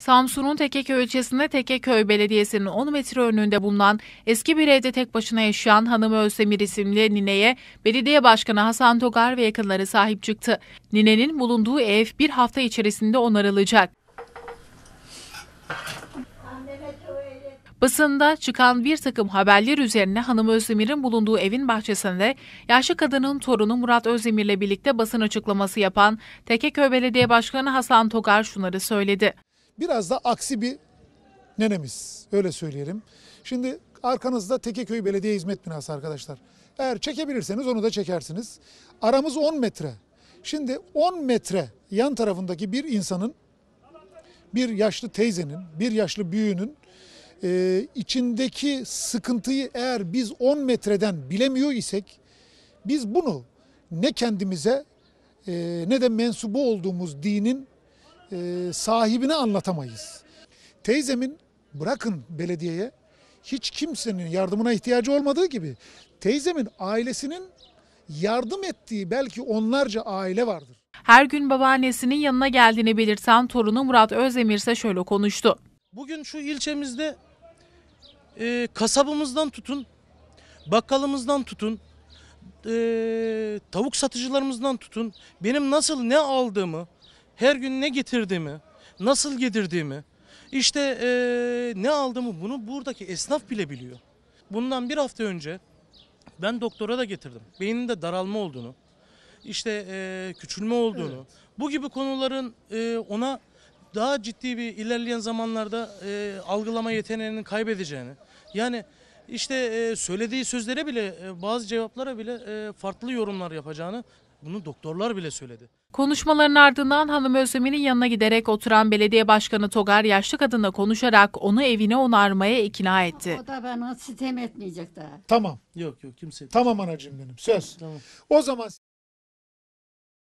Samsun'un Tekeköy ilçesinde Tekeköy Belediyesi'nin 10 metre önünde bulunan eski bir evde tek başına yaşayan hanım Özdemir isimli nineye belediye başkanı Hasan Togar ve yakınları sahip çıktı. Ninenin bulunduğu ev bir hafta içerisinde onarılacak. Basında çıkan bir takım haberler üzerine hanım Özdemir'in bulunduğu evin bahçesinde yaşlı kadının torunu Murat Özdemir'le birlikte basın açıklaması yapan Tekeköy Belediye Başkanı Hasan Togar şunları söyledi biraz da aksi bir nenemiz öyle söyleyelim. Şimdi arkanızda Tekeköy Belediye Hizmet Binası arkadaşlar. Eğer çekebilirseniz onu da çekersiniz. Aramız 10 metre. Şimdi 10 metre yan tarafındaki bir insanın, bir yaşlı teyzenin, bir yaşlı büyüğünün e, içindeki sıkıntıyı eğer biz 10 metreden bilemiyor isek, biz bunu ne kendimize e, ne de mensubu olduğumuz dinin e, sahibine anlatamayız. Teyzemin bırakın belediyeye hiç kimsenin yardımına ihtiyacı olmadığı gibi teyzemin ailesinin yardım ettiği belki onlarca aile vardır. Her gün babaannesinin yanına geldiğini belirten torunu Murat Özdemir ise şöyle konuştu. Bugün şu ilçemizde e, kasabımızdan tutun, bakkalımızdan tutun, e, tavuk satıcılarımızdan tutun, benim nasıl ne aldığımı, her gün ne getirdiğimi, nasıl getirdiğimi, işte e, ne aldığımı bunu buradaki esnaf bile biliyor. Bundan bir hafta önce ben doktora da getirdim. Beyninde daralma olduğunu, işte e, küçülme olduğunu, evet. bu gibi konuların e, ona daha ciddi bir ilerleyen zamanlarda e, algılama yeteneğinin kaybedeceğini, yani işte e, söylediği sözlere bile, e, bazı cevaplara bile e, farklı yorumlar yapacağını bunu doktorlar bile söyledi. Konuşmaların ardından hanım Özdemir'in yanına giderek oturan belediye başkanı Togar yaşlı kadına konuşarak onu evine onarmaya ikna etti. O da bana sitem etmeyecek daha. Tamam. Yok yok kimse. Tamam anacığım benim söz. Tamam. O zaman